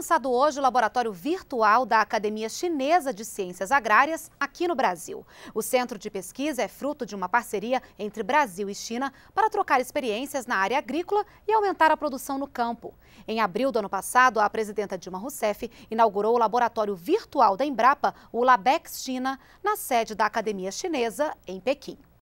lançado hoje o laboratório virtual da Academia Chinesa de Ciências Agrárias aqui no Brasil. O centro de pesquisa é fruto de uma parceria entre Brasil e China para trocar experiências na área agrícola e aumentar a produção no campo. Em abril do ano passado, a presidenta Dilma Rousseff inaugurou o laboratório virtual da Embrapa, o Labex China, na sede da Academia Chinesa, em Pequim.